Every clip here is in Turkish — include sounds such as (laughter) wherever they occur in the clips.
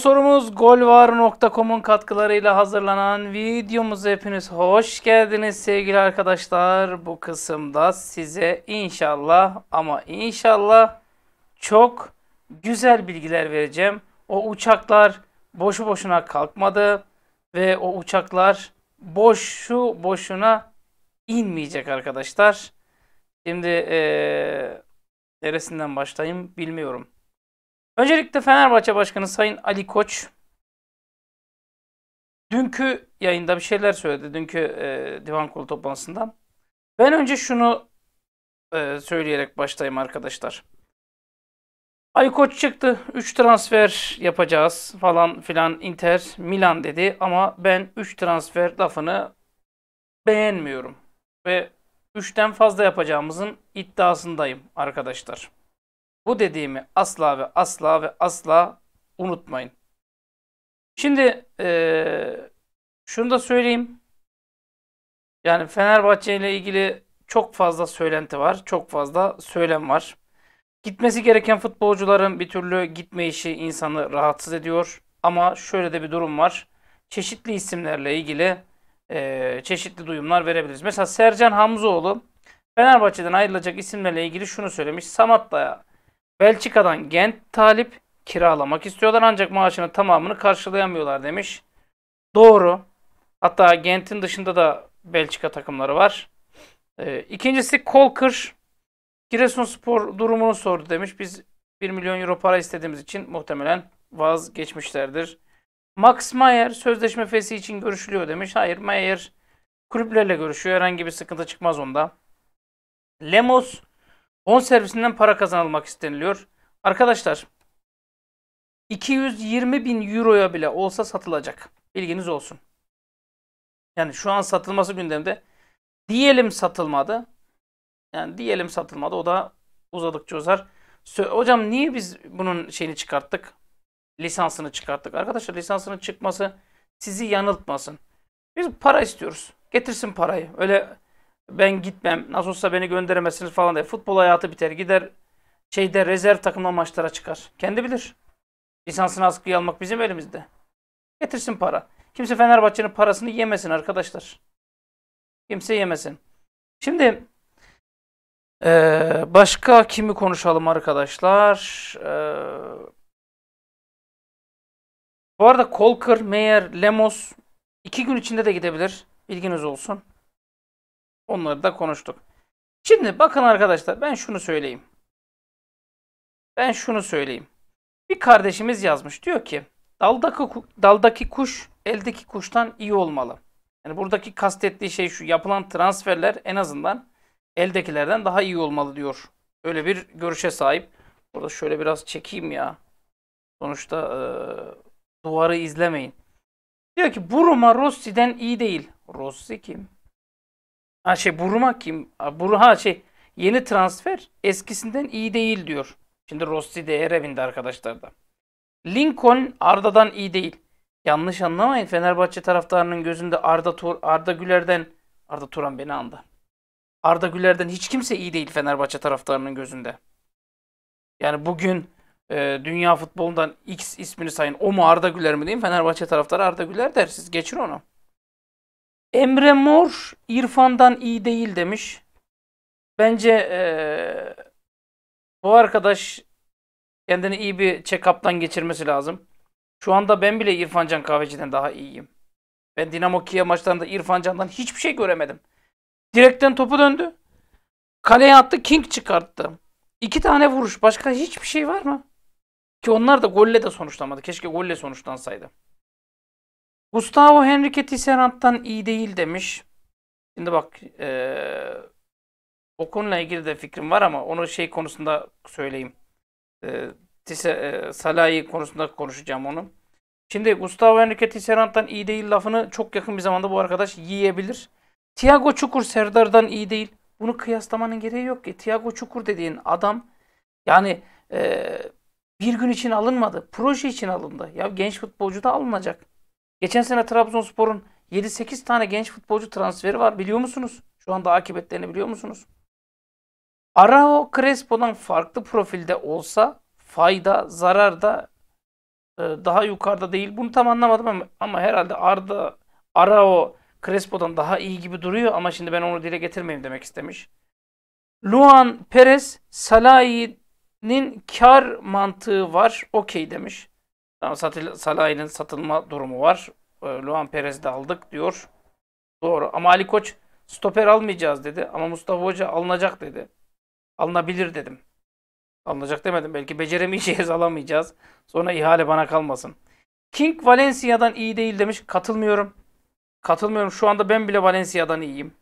Sponsorumuz golvar.com'un katkılarıyla hazırlanan videomuza hepiniz hoş geldiniz sevgili arkadaşlar. Bu kısımda size inşallah ama inşallah çok güzel bilgiler vereceğim. O uçaklar boşu boşuna kalkmadı ve o uçaklar boşu boşuna inmeyecek arkadaşlar. Şimdi ee, neresinden başlayayım bilmiyorum. Öncelikle Fenerbahçe Başkanı Sayın Ali Koç dünkü yayında bir şeyler söyledi. Dünkü e, divan kurulu toplantısından. Ben önce şunu e, söyleyerek başlayayım arkadaşlar. Ali Koç çıktı. 3 transfer yapacağız falan filan Inter Milan dedi ama ben 3 transfer lafını beğenmiyorum. Ve 3'ten fazla yapacağımızın iddiasındayım arkadaşlar. Bu dediğimi asla ve asla ve asla unutmayın. Şimdi e, şunu da söyleyeyim. Yani Fenerbahçe ile ilgili çok fazla söylenti var. Çok fazla söylem var. Gitmesi gereken futbolcuların bir türlü gitme işi insanı rahatsız ediyor. Ama şöyle de bir durum var. Çeşitli isimlerle ilgili e, çeşitli duyumlar verebiliriz. Mesela Sercan Hamzoğlu Fenerbahçe'den ayrılacak isimlerle ilgili şunu söylemiş. Samatta'ya Belçika'dan Gent talip kiralamak istiyorlar ancak maaşını tamamını karşılayamıyorlar demiş. Doğru. Hatta Gent'in dışında da Belçika takımları var. Ee, ikincisi Kolkır Giresunspor durumunu sordu demiş. Biz 1 milyon euro para istediğimiz için muhtemelen vazgeçmişlerdir. Max Mayer sözleşme fesi için görüşülüyor demiş. Hayır Mayer kulüplerle görüşüyor. Herhangi bir sıkıntı çıkmaz onda. Lemos Bon servisinden para kazanılmak isteniliyor. Arkadaşlar 220 bin euroya bile olsa satılacak. Bilginiz olsun. Yani şu an satılması gündemde. Diyelim satılmadı. Yani diyelim satılmadı. O da uzadıkça uzar. Hocam niye biz bunun şeyini çıkarttık? Lisansını çıkarttık. Arkadaşlar lisansının çıkması sizi yanıltmasın. Biz para istiyoruz. Getirsin parayı. Öyle ben gitmem. Nasıl olsa beni gönderemezsiniz falan diye. Futbol hayatı biter. Gider şeyde rezerv takımla maçlara çıkar. Kendi bilir. Lisansını askıya almak bizim elimizde. Getirsin para. Kimse Fenerbahçe'nin parasını yemesin arkadaşlar. Kimse yemesin. Şimdi ee, başka kimi konuşalım arkadaşlar? Ee, bu arada Kolker, Meyer, Lemos iki gün içinde de gidebilir. Bilginiz olsun. Onları da konuştuk. Şimdi bakın arkadaşlar ben şunu söyleyeyim. Ben şunu söyleyeyim. Bir kardeşimiz yazmış diyor ki daldaki, daldaki kuş eldeki kuştan iyi olmalı. Yani buradaki kastettiği şey şu yapılan transferler en azından eldekilerden daha iyi olmalı diyor. Öyle bir görüşe sahip. Burada şöyle biraz çekeyim ya. Sonuçta e, duvarı izlemeyin. Diyor ki Bruma Rossi'den iyi değil. Rossi kim? Ha şey Buruma kim? Buru ha şey yeni transfer eskisinden iyi değil diyor. Şimdi Rossi de Erevin'de arkadaşlar da. Lincoln Arda'dan iyi değil. Yanlış anlamayın Fenerbahçe taraftarının gözünde Arda Tur Arda Güler'den Arda Turan beni andı. Arda Güler'den hiç kimse iyi değil Fenerbahçe taraftarının gözünde. Yani bugün e, dünya futbolundan X ismini sayın. O mu Arda Güler mi diyeyim? Fenerbahçe taraftarı Arda Güler der. Siz geçin onu. Emre Mor İrfan'dan iyi değil demiş. Bence ee, bu arkadaş kendini iyi bir check-up'tan geçirmesi lazım. Şu anda ben bile İrfan Can Kahveci'den daha iyiyim. Ben Dinamo Kiev maçlarında İrfan Can'dan hiçbir şey göremedim. Direkten topu döndü. Kaleye attı, King çıkarttı. İki tane vuruş. Başka hiçbir şey var mı? Ki onlar da golle de sonuçlamadı. Keşke golle sonuçlansaydı. Gustavo Henrique Tisserand'dan iyi değil demiş. Şimdi bak ee, o konuyla ilgili de fikrim var ama onu şey konusunda söyleyeyim. E, Tise, e, Salahi konusunda konuşacağım onu. Şimdi Gustavo Henrique Tisserand'dan iyi değil lafını çok yakın bir zamanda bu arkadaş yiyebilir. Thiago Çukur Serdar'dan iyi değil. Bunu kıyaslamanın gereği yok ki. Thiago Çukur dediğin adam yani e, bir gün için alınmadı. Proje için alındı. Ya genç futbolcu da alınacak. Geçen sene Trabzonspor'un 7-8 tane genç futbolcu transferi var biliyor musunuz? Şu anda akıbetlerini biliyor musunuz? Arao Crespo'dan farklı profilde olsa fayda, zarar da e, daha yukarıda değil. Bunu tam anlamadım ama, ama herhalde Arda Arao Crespo'dan daha iyi gibi duruyor ama şimdi ben onu dile getirmeyeyim demek istemiş. Luan Perez Salahi'nin kar mantığı var okey demiş. Salah'ın satılma durumu var. Ee, Luan Perez de aldık diyor. Doğru ama Ali Koç stoper almayacağız dedi. Ama Mustafa Hoca alınacak dedi. Alınabilir dedim. Alınacak demedim. Belki beceremeyeceğiz (laughs) alamayacağız. Sonra ihale bana kalmasın. King Valencia'dan iyi değil demiş. Katılmıyorum. Katılmıyorum. Şu anda ben bile Valencia'dan iyiyim.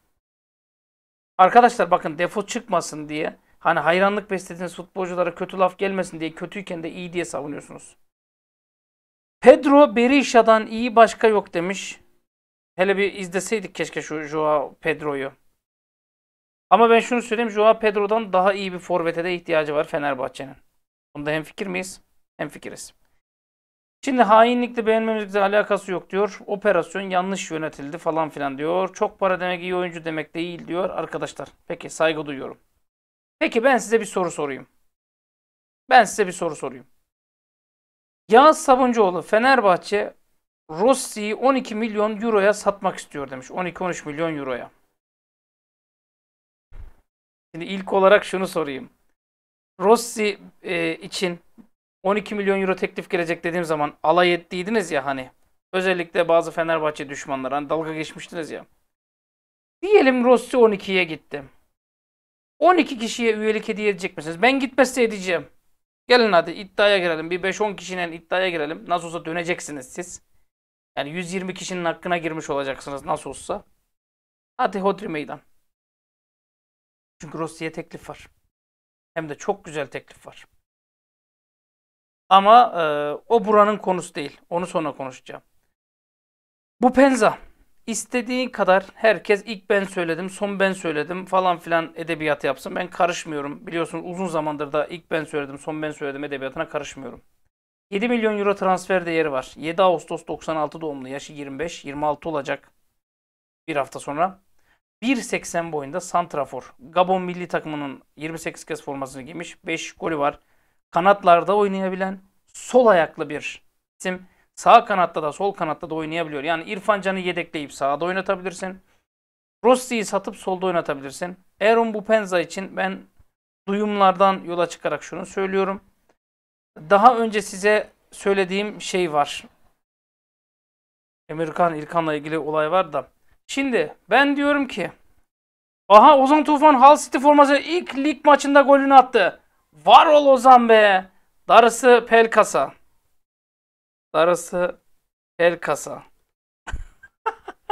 Arkadaşlar bakın defo çıkmasın diye. Hani hayranlık beslediğiniz futbolculara kötü laf gelmesin diye kötüyken de iyi diye savunuyorsunuz. Pedro Berisha'dan iyi başka yok demiş. Hele bir izleseydik keşke şu Joao Pedro'yu. Ama ben şunu söyleyeyim. Joao Pedro'dan daha iyi bir forvete de ihtiyacı var Fenerbahçe'nin. Bunda hem fikir miyiz? Hem fikiriz. Şimdi hainlikle beğenmemizle alakası yok diyor. Operasyon yanlış yönetildi falan filan diyor. Çok para demek iyi oyuncu demek değil diyor arkadaşlar. Peki saygı duyuyorum. Peki ben size bir soru sorayım. Ben size bir soru sorayım. Yağız Sabuncuoğlu Fenerbahçe Rossi'yi 12 milyon euroya satmak istiyor demiş. 12-13 milyon euroya. Şimdi ilk olarak şunu sorayım. Rossi e, için 12 milyon euro teklif gelecek dediğim zaman alay ettiydiniz ya hani. Özellikle bazı Fenerbahçe düşmanları hani dalga geçmiştiniz ya. Diyelim Rossi 12'ye gitti. 12 kişiye üyelik hediye edecek misiniz? Ben gitmezse edeceğim. Gelin hadi iddiaya girelim. Bir 5-10 kişinin iddiaya girelim. Nasıl olsa döneceksiniz siz. Yani 120 kişinin hakkına girmiş olacaksınız nasıl olsa. Hadi hodri meydan. Çünkü Rossi'ye teklif var. Hem de çok güzel teklif var. Ama e, o buranın konusu değil. Onu sonra konuşacağım. Bu Penza. İstediğin kadar herkes ilk ben söyledim, son ben söyledim falan filan edebiyatı yapsın. Ben karışmıyorum. Biliyorsunuz uzun zamandır da ilk ben söyledim, son ben söyledim edebiyatına karışmıyorum. 7 milyon euro transfer değeri var. 7 Ağustos 96 doğumlu. Yaşı 25, 26 olacak. Bir hafta sonra. 1.80 boyunda Santrafor. Gabon milli takımının 28 kez formasını giymiş. 5 golü var. Kanatlarda oynayabilen sol ayaklı bir isim. Sağ kanatta da sol kanatta da oynayabiliyor. Yani İrfan Can'ı yedekleyip sağda oynatabilirsin. Rossi'yi satıp solda oynatabilirsin. Aaron Bupenza için ben duyumlardan yola çıkarak şunu söylüyorum. Daha önce size söylediğim şey var. Emirkan İlkan'la ilgili olay var da. Şimdi ben diyorum ki Aha Ozan Tufan Hal City forması ilk lig maçında golünü attı. Var ol Ozan be. Darısı Pelkas'a. Darısı el kasa.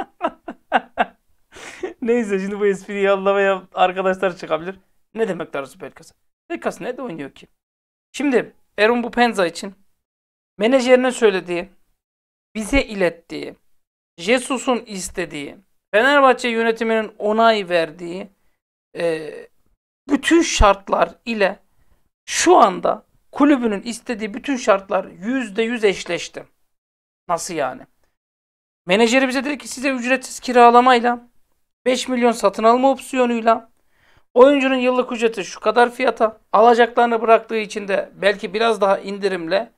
(laughs) Neyse şimdi bu espriyi yallamaya arkadaşlar çıkabilir. Ne demek darısı bel kasa? Bel kasa ne de oynuyor ki? Şimdi Erun Penza için menajerine söylediği, bize ilettiği, Jesus'un istediği, Fenerbahçe yönetiminin onay verdiği e, bütün şartlar ile şu anda kulübünün istediği bütün şartlar yüzde yüz eşleşti. Nasıl yani? Menajeri bize dedi ki size ücretsiz kiralamayla 5 milyon satın alma opsiyonuyla oyuncunun yıllık ücreti şu kadar fiyata alacaklarını bıraktığı için de belki biraz daha indirimle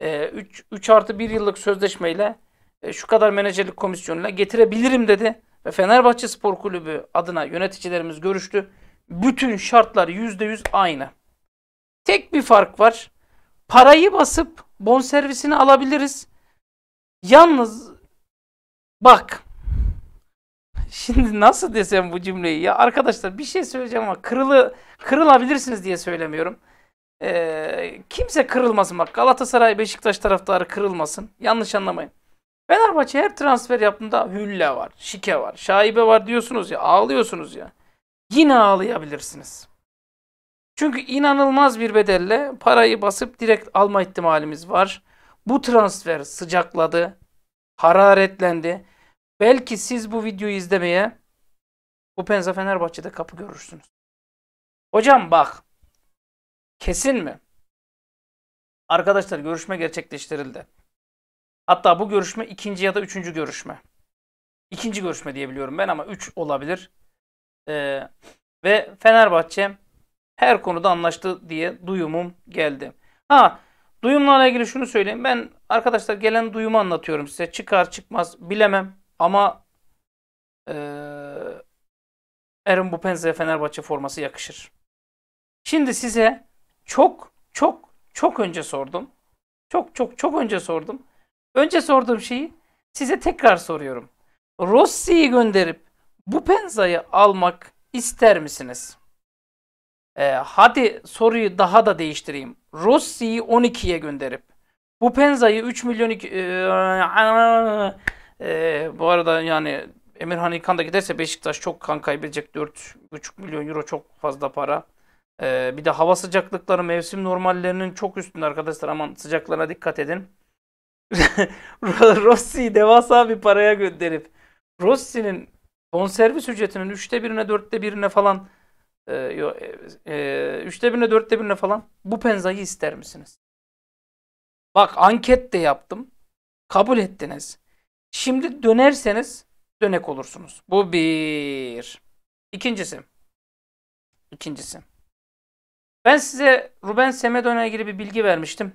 3, e, 3 artı 1 yıllık sözleşmeyle e, şu kadar menajerlik komisyonuyla getirebilirim dedi. Ve Fenerbahçe Spor Kulübü adına yöneticilerimiz görüştü. Bütün şartlar %100 aynı. Tek bir fark var. Parayı basıp bonservisini alabiliriz. Yalnız bak şimdi nasıl desem bu cümleyi ya arkadaşlar bir şey söyleyeceğim ama kırılı kırılabilirsiniz diye söylemiyorum. Ee, kimse kırılmasın bak Galatasaray Beşiktaş taraftarı kırılmasın yanlış anlamayın. Fenerbahçe her transfer yaptığında hülle var, şike var, şaibe var diyorsunuz ya ağlıyorsunuz ya. Yine ağlayabilirsiniz. Çünkü inanılmaz bir bedelle parayı basıp direkt alma ihtimalimiz var. Bu transfer sıcakladı, hararetlendi. Belki siz bu videoyu izlemeye bu Penza Fenerbahçe'de kapı görürsünüz. Hocam bak, kesin mi? Arkadaşlar görüşme gerçekleştirildi. Hatta bu görüşme ikinci ya da üçüncü görüşme. İkinci görüşme diyebiliyorum ben ama üç olabilir. Ee, ve Fenerbahçe her konuda anlaştı diye duyumum geldi. Ha duyumla ilgili şunu söyleyeyim. Ben arkadaşlar gelen duyumu anlatıyorum size. Çıkar çıkmaz bilemem ama ee, Erin Bupenze'ye Fenerbahçe forması yakışır. Şimdi size çok çok çok önce sordum. Çok çok çok önce sordum. Önce sorduğum şeyi size tekrar soruyorum. Rossi'yi gönderip bu penzayı almak ister misiniz? E, hadi soruyu daha da değiştireyim. Rossi'yi 12'ye gönderip bu Penza'yı 3 milyon e, e, bu arada yani Emirhan İlkan da giderse Beşiktaş çok kan kaybedecek. 4,5 milyon euro çok fazla para. Ee, bir de hava sıcaklıkları mevsim normallerinin çok üstünde arkadaşlar. Aman sıcaklara dikkat edin. (laughs) Rossi'yi devasa bir paraya gönderip Rossi'nin bonservis ücretinin 3'te 1'ine 4'te 1'ine falan ee, e, e, üçte birine dörtte birine falan bu penzayı ister misiniz? Bak anket de yaptım. Kabul ettiniz. Şimdi dönerseniz dönek olursunuz. Bu bir. İkincisi. İkincisi. Ben size Ruben Semedo'na ilgili bir bilgi vermiştim.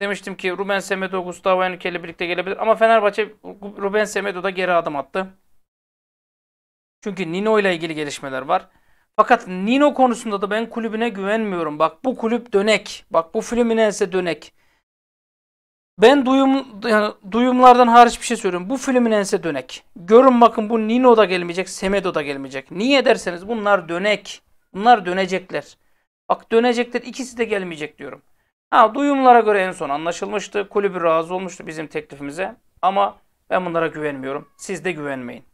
Demiştim ki Ruben Semedo Gustavo Henrique ile birlikte gelebilir. Ama Fenerbahçe Ruben Semedo da geri adım attı. Çünkü Nino ile ilgili gelişmeler var. Fakat Nino konusunda da ben kulübüne güvenmiyorum. Bak bu kulüp dönek. Bak bu Fluminense dönek. Ben duyum, yani duyumlardan hariç bir şey söylüyorum. Bu Fluminense dönek. Görün bakın bu Nino da gelmeyecek, Semedo da gelmeyecek. Niye derseniz bunlar dönek. Bunlar dönecekler. Bak dönecekler ikisi de gelmeyecek diyorum. Ha duyumlara göre en son anlaşılmıştı. Kulübü razı olmuştu bizim teklifimize. Ama ben bunlara güvenmiyorum. Siz de güvenmeyin.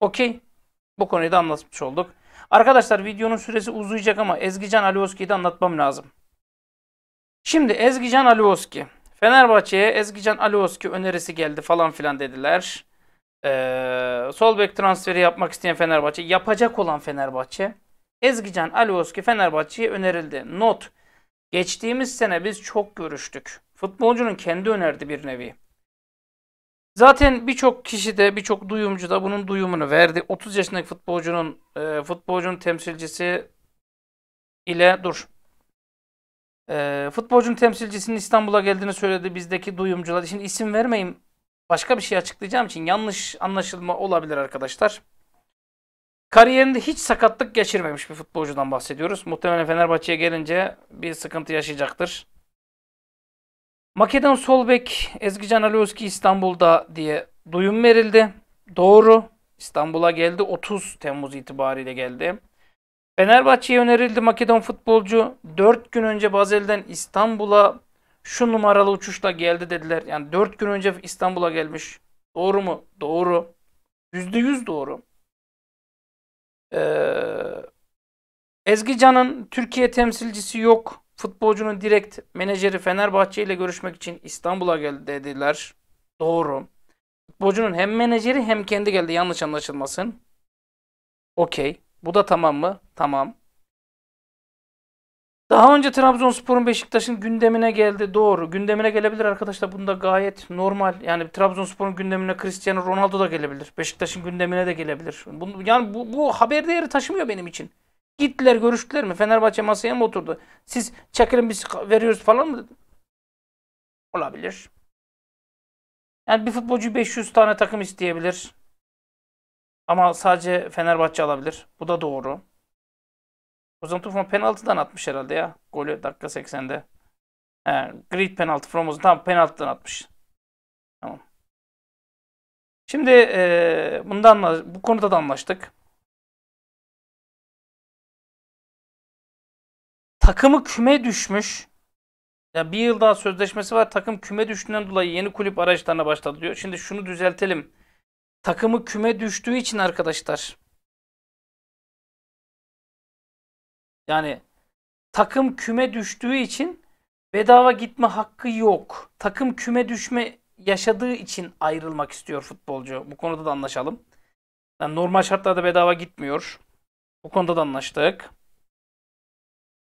Okey. Bu konuyu da anlatmış olduk. Arkadaşlar videonun süresi uzayacak ama Ezgican Alioski'yi de anlatmam lazım. Şimdi Ezgican Alioski. Fenerbahçe'ye Ezgican Alioski önerisi geldi falan filan dediler. Ee, sol bek transferi yapmak isteyen Fenerbahçe, yapacak olan Fenerbahçe. Ezgican Alioski Fenerbahçe'ye önerildi. Not. Geçtiğimiz sene biz çok görüştük. Futbolcunun kendi önerdi bir nevi. Zaten birçok kişi de birçok duyumcu da bunun duyumunu verdi. 30 yaşındaki futbolcunun e, futbolcunun temsilcisi ile dur. E, futbolcunun temsilcisinin İstanbul'a geldiğini söyledi bizdeki duyumcular. Şimdi isim vermeyeyim. Başka bir şey açıklayacağım için yanlış anlaşılma olabilir arkadaşlar. Kariyerinde hiç sakatlık geçirmemiş bir futbolcudan bahsediyoruz. Muhtemelen Fenerbahçe'ye gelince bir sıkıntı yaşayacaktır. Makedon Solbek Ezgican Alioski İstanbul'da diye duyum verildi. Doğru. İstanbul'a geldi. 30 Temmuz itibariyle geldi. Fenerbahçe'ye önerildi Makedon futbolcu. 4 gün önce Bazel'den İstanbul'a şu numaralı uçuşla geldi dediler. Yani 4 gün önce İstanbul'a gelmiş. Doğru mu? Doğru. %100 doğru. Ee, Ezgi Can'ın Türkiye temsilcisi yok. Futbolcunun direkt menajeri Fenerbahçe ile görüşmek için İstanbul'a geldi dediler. Doğru. Futbolcunun hem menajeri hem kendi geldi yanlış anlaşılmasın. Okey. Bu da tamam mı? Tamam. Daha önce Trabzonspor'un Beşiktaş'ın gündemine geldi. Doğru. Gündemine gelebilir arkadaşlar. Bunda gayet normal. Yani Trabzonspor'un gündemine Cristiano Ronaldo da gelebilir. Beşiktaş'ın gündemine de gelebilir. Bunu, yani bu, bu haber değeri taşımıyor benim için. Gittiler görüştüler mi? Fenerbahçe masaya mı oturdu? Siz çakırın biz veriyoruz falan mı Olabilir. Yani bir futbolcu 500 tane takım isteyebilir. Ama sadece Fenerbahçe alabilir. Bu da doğru. Ozan Tufan penaltıdan atmış herhalde ya. Golü dakika 80'de. He, grid penaltı from Ozan. Tamam penaltıdan atmış. Tamam. Şimdi e, bundan bu konuda da anlaştık. Takımı küme düşmüş. Ya bir yıl daha sözleşmesi var. Takım küme düştüğünden dolayı yeni kulüp araçlarına başladı diyor. Şimdi şunu düzeltelim. Takımı küme düştüğü için arkadaşlar. Yani takım küme düştüğü için bedava gitme hakkı yok. Takım küme düşme yaşadığı için ayrılmak istiyor futbolcu. Bu konuda da anlaşalım. Yani normal şartlarda bedava gitmiyor. Bu konuda da anlaştık.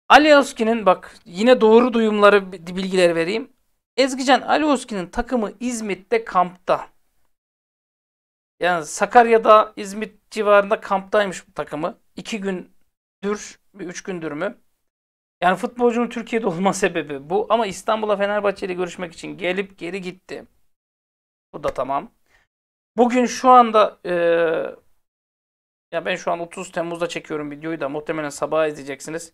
Alioski'nin bak yine doğru duyumları bilgiler vereyim. Ezgican Alioski'nin takımı İzmit'te kampta. Yani Sakarya'da İzmit civarında kamptaymış bu takımı. İki gündür, üç gündür mü? Yani futbolcunun Türkiye'de (laughs) olma sebebi bu. Ama İstanbul'a Fenerbahçe ile görüşmek için gelip geri gitti. Bu da tamam. Bugün şu anda e, ya ben şu an 30 Temmuz'da çekiyorum videoyu da muhtemelen sabah izleyeceksiniz.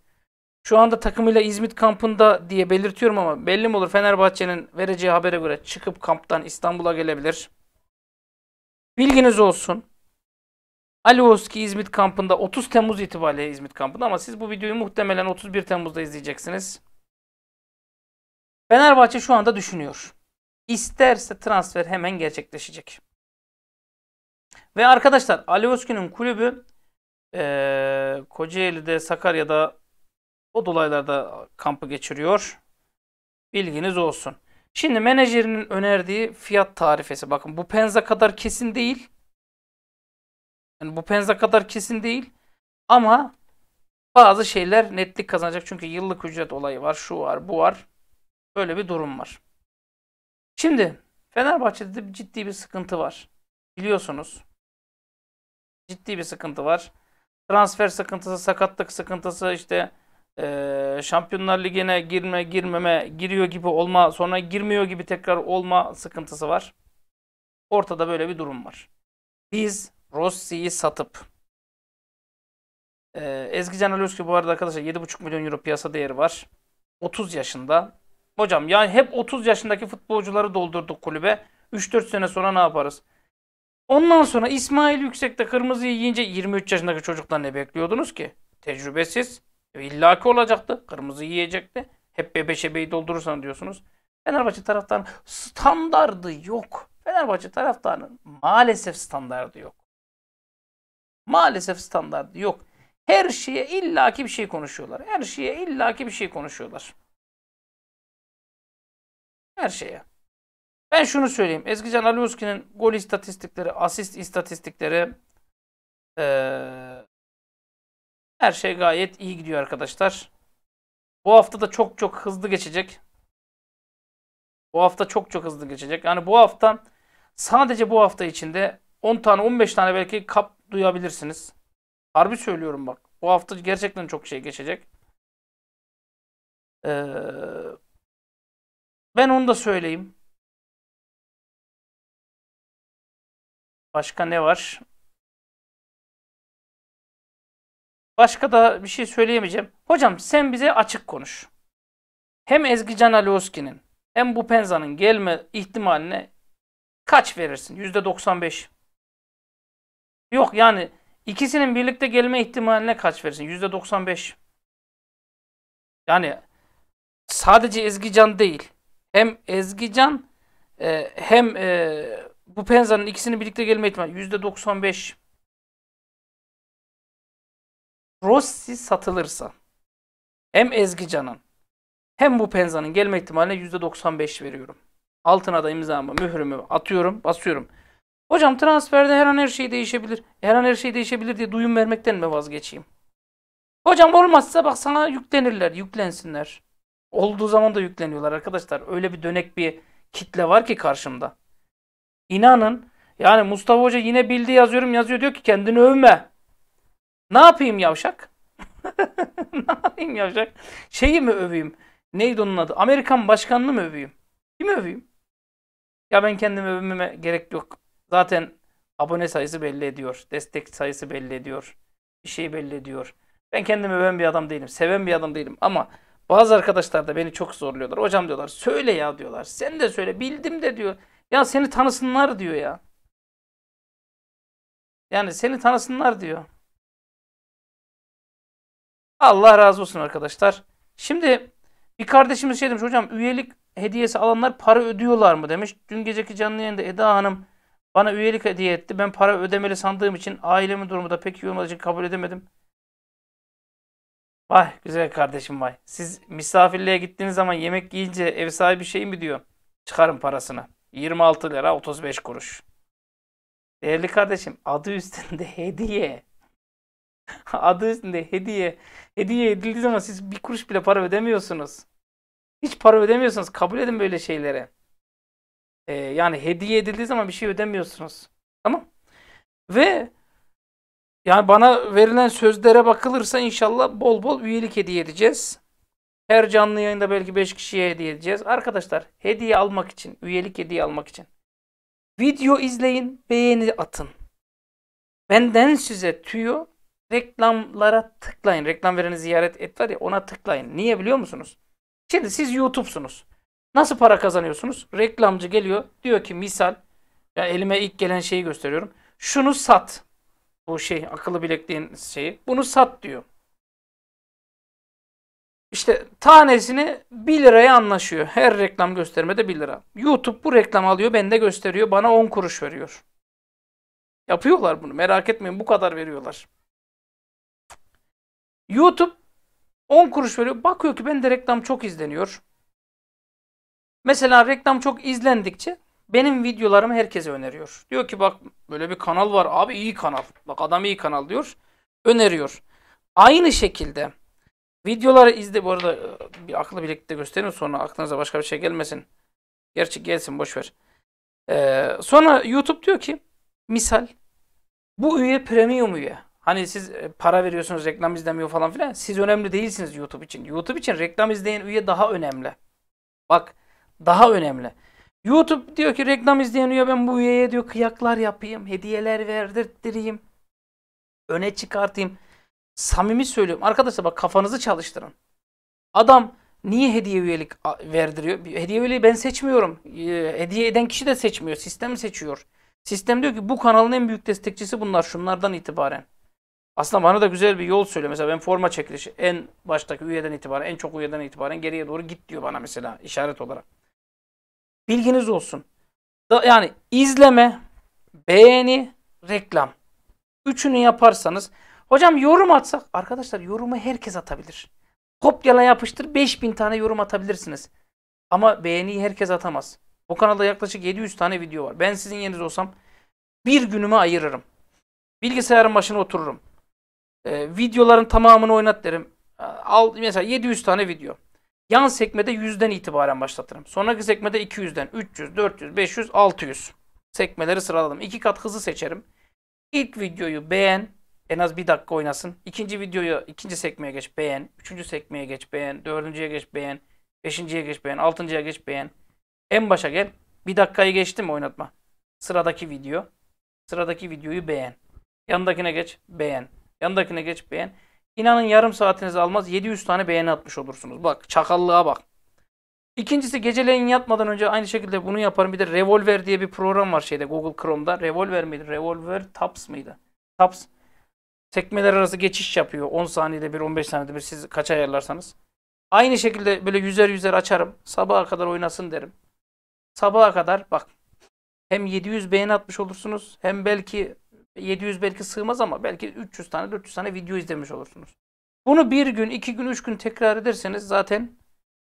Şu anda takımıyla İzmit kampında diye belirtiyorum ama belli mi olur? Fenerbahçe'nin vereceği habere göre çıkıp kamptan İstanbul'a gelebilir. Bilginiz olsun. Ali İzmit kampında 30 Temmuz itibariyle İzmit kampında ama siz bu videoyu muhtemelen 31 Temmuz'da izleyeceksiniz. Fenerbahçe şu anda düşünüyor. İsterse transfer hemen gerçekleşecek. Ve arkadaşlar Ali kulübü e, Kocaeli'de Sakarya'da o dolaylarda kampı geçiriyor. Bilginiz olsun. Şimdi menajerinin önerdiği fiyat tarifesi. Bakın bu penza kadar kesin değil. Yani bu penza kadar kesin değil. Ama bazı şeyler netlik kazanacak. Çünkü yıllık ücret olayı var. Şu var, bu var. Böyle bir durum var. Şimdi Fenerbahçe'de de ciddi bir sıkıntı var. Biliyorsunuz. Ciddi bir sıkıntı var. Transfer sıkıntısı, sakatlık sıkıntısı, işte e, Şampiyonlar Ligi'ne girme girmeme giriyor gibi olma sonra girmiyor gibi tekrar olma sıkıntısı var. Ortada böyle bir durum var. Biz Rossi'yi satıp e, Ezgi Can bu arada arkadaşlar 7,5 milyon euro piyasa değeri var. 30 yaşında. Hocam yani hep 30 yaşındaki futbolcuları doldurduk kulübe. 3-4 sene sonra ne yaparız? Ondan sonra İsmail Yüksek'te kırmızıyı yiyince 23 yaşındaki çocuktan ne bekliyordunuz ki? Tecrübesiz, İlla ki olacaktı. Kırmızı yiyecekti. Hep bebeşe şebeyi doldurursan diyorsunuz. Fenerbahçe taraftarının standardı yok. Fenerbahçe taraftarının maalesef standardı yok. Maalesef standardı yok. Her şeye illaki bir şey konuşuyorlar. Her şeye illaki bir şey konuşuyorlar. Her şeye. Ben şunu söyleyeyim. Ezgican Alioski'nin gol istatistikleri, asist istatistikleri ee, her şey gayet iyi gidiyor arkadaşlar. Bu hafta da çok çok hızlı geçecek. Bu hafta çok çok hızlı geçecek. Yani bu hafta sadece bu hafta içinde 10 tane 15 tane belki kap duyabilirsiniz. Harbi söylüyorum bak. Bu hafta gerçekten çok şey geçecek. Ee, ben onu da söyleyeyim. Başka ne var? Başka da bir şey söyleyemeyeceğim. Hocam sen bize açık konuş. Hem Ezgi Can Alioski'nin hem bu Penza'nın gelme ihtimaline kaç verirsin? Yüzde %95. Yok yani ikisinin birlikte gelme ihtimaline kaç verirsin? Yüzde %95. Yani sadece Ezgi Can değil. Hem Ezgi Can e, hem e, bu Penza'nın ikisinin birlikte gelme ihtimali yüzde %95. Rossi satılırsa hem Ezgican'ın hem bu penzanın gelme ihtimaline %95 veriyorum. Altına da imzamı, mührümü atıyorum, basıyorum. Hocam transferde her an her şey değişebilir. Her an her şey değişebilir diye duyum vermekten mi vazgeçeyim? Hocam olmazsa bak sana yüklenirler, yüklensinler. Olduğu zaman da yükleniyorlar arkadaşlar. Öyle bir dönek bir kitle var ki karşımda. İnanın yani Mustafa Hoca yine bildi yazıyorum yazıyor diyor ki kendini övme. Ne yapayım yavşak? (laughs) ne yapayım yavşak? Şeyi mi öveyim? Neydi onun adı? Amerikan başkanını mı öveyim? Kimi öveyim? Ya ben kendimi övmeme gerek yok. Zaten abone sayısı belli ediyor. Destek sayısı belli ediyor. Bir şey belli ediyor. Ben kendimi öven bir adam değilim. Seven bir adam değilim. Ama bazı arkadaşlar da beni çok zorluyorlar. Hocam diyorlar söyle ya diyorlar. Sen de söyle. Bildim de diyor. Ya seni tanısınlar diyor ya. Yani seni tanısınlar diyor. Allah razı olsun arkadaşlar. Şimdi bir kardeşimiz şey demiş hocam üyelik hediyesi alanlar para ödüyorlar mı demiş. Dün geceki canlı yayında Eda Hanım bana üyelik hediye etti. Ben para ödemeli sandığım için ailemin durumu da pek iyi olmadığı için kabul edemedim. Vay güzel kardeşim vay. Siz misafirliğe gittiğiniz zaman yemek yiyince ev sahibi şey mi diyor? Çıkarın parasını. 26 lira 35 kuruş. Değerli kardeşim adı üstünde (laughs) hediye. (laughs) adı üstünde hediye. Hediye edildiği zaman siz bir kuruş bile para ödemiyorsunuz. Hiç para ödemiyorsunuz. Kabul edin böyle şeylere. Ee, yani hediye edildiği zaman bir şey ödemiyorsunuz. Tamam. Ve yani bana verilen sözlere bakılırsa inşallah bol bol üyelik hediye edeceğiz. Her canlı yayında belki 5 kişiye hediye edeceğiz. Arkadaşlar hediye almak için, üyelik hediye almak için. Video izleyin, beğeni atın. Benden size tüyo reklamlara tıklayın. Reklam vereni ziyaret et var ya ona tıklayın. Niye biliyor musunuz? Şimdi siz YouTube'sunuz. Nasıl para kazanıyorsunuz? Reklamcı geliyor diyor ki misal ya elime ilk gelen şeyi gösteriyorum. Şunu sat. Bu şey akıllı bilekliğin şeyi. Bunu sat diyor. İşte tanesini 1 liraya anlaşıyor. Her reklam göstermede 1 lira. YouTube bu reklam alıyor, bende gösteriyor, bana 10 kuruş veriyor. Yapıyorlar bunu. Merak etmeyin bu kadar veriyorlar. YouTube 10 kuruş veriyor. Bakıyor ki ben de reklam çok izleniyor. Mesela reklam çok izlendikçe benim videolarımı herkese öneriyor. Diyor ki bak böyle bir kanal var abi iyi kanal. Bak adam iyi kanal diyor. Öneriyor. Aynı şekilde videoları izle bu arada e, bir aklı birlikte gösterin. sonra aklınıza başka bir şey gelmesin. Gerçi gelsin boşver. Ee, sonra YouTube diyor ki misal bu üye premium üye. Hani siz e, para veriyorsunuz reklam izlemiyor falan filan. Siz önemli değilsiniz YouTube için. YouTube için reklam izleyen üye daha önemli. Bak daha önemli. YouTube diyor ki reklam izleyen üye ben bu üyeye diyor kıyaklar yapayım, hediyeler verdirttireyim. Öne çıkartayım. Samimi söylüyorum. Arkadaşlar bak kafanızı çalıştırın. Adam niye hediye üyelik verdiriyor? Hediye üyeliği ben seçmiyorum. Ee, hediye eden kişi de seçmiyor. Sistem seçiyor. Sistem diyor ki bu kanalın en büyük destekçisi bunlar şunlardan itibaren. Aslında bana da güzel bir yol söylüyor. Mesela ben forma çekilişi en baştaki üyeden itibaren, en çok üyeden itibaren geriye doğru git diyor bana mesela işaret olarak. Bilginiz olsun. Da, yani izleme, beğeni, reklam. Üçünü yaparsanız. Hocam yorum atsak. Arkadaşlar yorumu herkes atabilir. Kopyala yapıştır 5000 tane yorum atabilirsiniz. Ama beğeniyi herkes atamaz. Bu kanalda yaklaşık 700 tane video var. Ben sizin yeriniz olsam bir günümü ayırırım. Bilgisayarın başına otururum e, videoların tamamını oynat derim. Ee, al mesela 700 tane video. Yan sekmede 100'den itibaren başlatırım. Sonraki sekmede 200'den, 300, 400, 500, 600 sekmeleri sıraladım. İki kat hızı seçerim. İlk videoyu beğen, en az bir dakika oynasın. İkinci videoyu, ikinci sekmeye geç beğen. Üçüncü sekmeye geç beğen. Dördüncüye geç beğen. Beşinciye geç beğen. Altıncıya geç beğen. En başa gel. Bir dakikayı geçti mi oynatma. Sıradaki video. Sıradaki videoyu beğen. Yanındakine geç beğen. Yanındakine geç beğen. İnanın yarım saatinizi almaz 700 tane beğeni atmış olursunuz. Bak çakallığa bak. İkincisi geceleyin yatmadan önce aynı şekilde bunu yaparım. Bir de Revolver diye bir program var şeyde Google Chrome'da. Revolver miydi? Revolver Taps mıydı? Taps. Sekmeler arası geçiş yapıyor. 10 saniyede bir, 15 saniyede bir siz kaç ayarlarsanız. Aynı şekilde böyle yüzer yüzer açarım. Sabaha kadar oynasın derim. Sabaha kadar bak hem 700 beğeni atmış olursunuz hem belki 700 belki sığmaz ama belki 300 tane 400 tane video izlemiş olursunuz. Bunu bir gün, iki gün, üç gün tekrar ederseniz zaten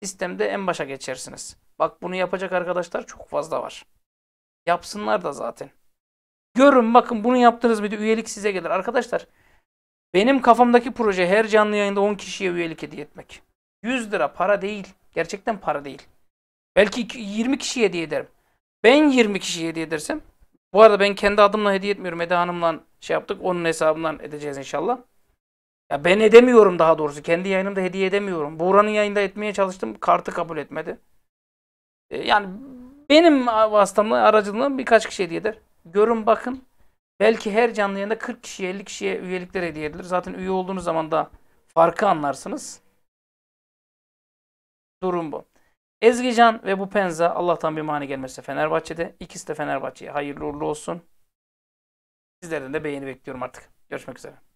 sistemde en başa geçersiniz. Bak bunu yapacak arkadaşlar çok fazla var. Yapsınlar da zaten. Görün bakın bunu yaptınız bir de üyelik size gelir. Arkadaşlar benim kafamdaki proje her canlı yayında 10 kişiye üyelik hediye etmek. 100 lira para değil. Gerçekten para değil. Belki 20 kişiye hediye ederim. Ben 20 kişiye hediye edersem bu arada ben kendi adımla hediye etmiyorum. Eda Hanım'la şey yaptık. Onun hesabından edeceğiz inşallah. Ya ben edemiyorum daha doğrusu. Kendi yayınımda hediye edemiyorum. Buğra'nın yayında etmeye çalıştım. Kartı kabul etmedi. Ee, yani benim vasıtamla aracılığım birkaç kişi hediye eder. Görün bakın. Belki her canlı yayında 40 kişiye 50 kişiye üyelikler hediye edilir. Zaten üye olduğunuz zaman da farkı anlarsınız. Durum bu. Ezgican ve bu Penza Allah'tan bir mani gelmezse Fenerbahçe'de. İkisi de Fenerbahçe'ye hayırlı uğurlu olsun. Sizlerden de beğeni bekliyorum artık. Görüşmek üzere.